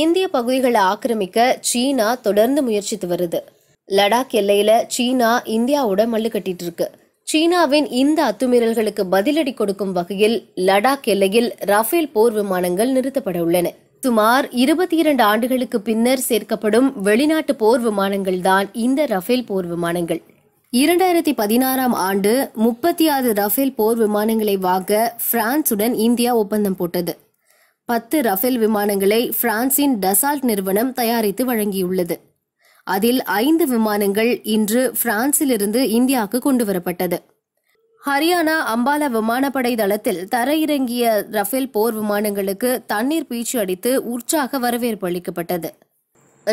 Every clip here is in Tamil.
இந்திய பகுதிகளை ஆக்கிரமிக்க சீனா தொடர்ந்து முயற்சித்து வருது லடாக் எல்லையில சீனா இந்தியாவோட மல்லு கட்டிட்டு இருக்கு சீனாவின் இந்த அத்துமீறல்களுக்கு பதிலடி கொடுக்கும் வகையில் லடாக் எல்லையில் ரஃபேல் போர் விமானங்கள் நிறுத்தப்பட உள்ளன சுமார் இருபத்தி இரண்டு ஆண்டுகளுக்கு பின்னர் சேர்க்கப்படும் வெளிநாட்டு போர் விமானங்கள் தான் இந்த ரஃபேல் போர் விமானங்கள் இரண்டாயிரத்தி பதினாறாம் ஆண்டு முப்பத்தி ஆறு ரஃபேல் போர் விமானங்களை வாங்க பிரான்சுடன் இந்தியா ஒப்பந்தம் போட்டது பத்து ரஃபேல் விமானங்களை பிரான்சின் டசால்ட் நிறுவனம் தயாரித்து வழங்கியுள்ளது அதில் ஐந்து விமானங்கள் இன்று பிரான்சிலிருந்து இந்தியாவுக்கு கொண்டுவரப்பட்டது ஹரியானா அம்பாலா விமானப்படை தளத்தில் தரையிறங்கிய ரஃபேல் போர் விமானங்களுக்கு தண்ணீர் பீச்சு அடித்து உற்சாக வரவேற்பு அளிக்கப்பட்டது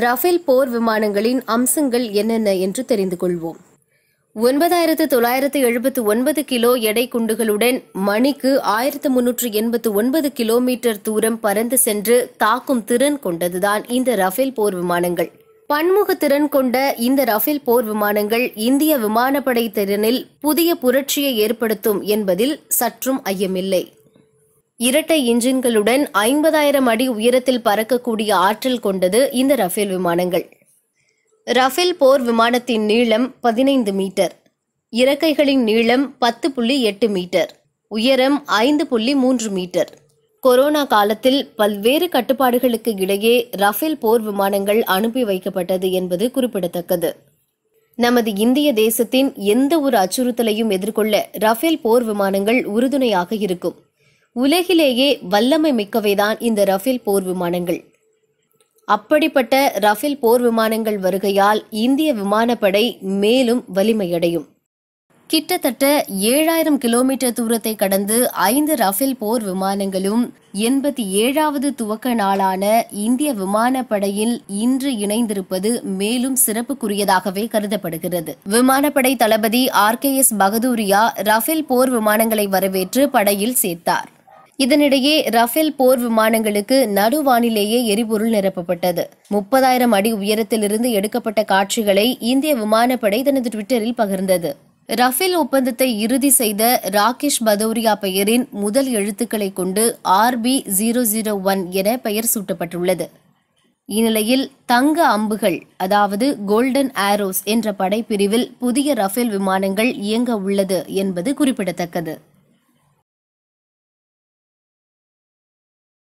ரஃபேல் போர் விமானங்களின் அம்சங்கள் என்னென்ன என்று தெரிந்து கொள்வோம் ஒன்பதாயிரத்து தொள்ளாயிரத்து எழுபத்து ஒன்பது கிலோ எடை குண்டுகளுடன் மணிக்கு ஆயிரத்து முன்னூற்று எண்பத்து ஒன்பது கிலோமீட்டர் தூரம் பறந்து சென்று தாக்கும் திறன் கொண்டதுதான் இந்த ரஃபேல் போர் விமானங்கள் பன்முக திறன் கொண்ட இந்த ரஃபேல் போர் விமானங்கள் இந்திய விமானப்படை திறனில் புதிய புரட்சியை ஏற்படுத்தும் என்பதில் சற்றும் ஐயமில்லை இரட்டை இன்ஜின்களுடன் ஐம்பதாயிரம் அடி உயரத்தில் பறக்கக்கூடிய ஆற்றல் கொண்டது இந்த ரஃபேல் விமானங்கள் ரஃபேல் போர் விமானத்தின் நீளம் பதினைந்து மீட்டர் இறக்கைகளின் நீளம் பத்து புள்ளி எட்டு மீட்டர் உயரம் ஐந்து புள்ளி மூன்று மீட்டர் கொரோனா காலத்தில் பல்வேறு கட்டுப்பாடுகளுக்கு இடையே ரஃபேல் போர் விமானங்கள் அனுப்பி வைக்கப்பட்டது என்பது குறிப்பிடத்தக்கது நமது இந்திய தேசத்தின் எந்த ஒரு அச்சுறுத்தலையும் எதிர்கொள்ள ரஃபேல் போர் விமானங்கள் உறுதுணையாக இருக்கும் உலகிலேயே வல்லமை மிக்கவைதான் இந்த ரஃபேல் போர் விமானங்கள் அப்படிப்பட்ட ரஃபேல் போர் விமானங்கள் வருகையால் இந்திய விமானப்படை மேலும் வலிமையடையும் கிட்டத்தட்ட ஏழாயிரம் கிலோமீட்டர் தூரத்தை கடந்து ஐந்து ரஃபேல் போர் விமானங்களும் எண்பத்தி ஏழாவது துவக்க நாளான இந்திய விமானப்படையில் இன்று இணைந்திருப்பது மேலும் சிறப்புக்குரியதாகவே கருதப்படுகிறது விமானப்படை தளபதி R K S Bhadauria Rafale போர் விமானங்களை வரவேற்று படையில் சேர்த்தார் இதனிடையே ரஃபேல் போர் விமானங்களுக்கு நடுவானிலேயே எரிபொருள் நிரப்பப்பட்டது முப்பதாயிரம் அடி உயரத்திலிருந்து எடுக்கப்பட்ட காட்சிகளை இந்திய விமானப்படை தனது ட்விட்டரில் பகிர்ந்தது ரஃபேல் ஒப்பந்தத்தை இறுதி செய்த ராகேஷ் பதௌரியா பெயரின் முதல் எழுத்துக்களை கொண்டு ஆர்பி ஜீரோ ஜீரோ ஒன் என பெயர் சூட்டப்பட்டுள்ளது இந்நிலையில் தங்க அம்புகள் அதாவது கோல்டன் ஆரோஸ் என்ற படைப்பிரிவில் புதிய ரஃபேல் விமானங்கள் இயங்க உள்ளது என்பது குறிப்பிடத்தக்கது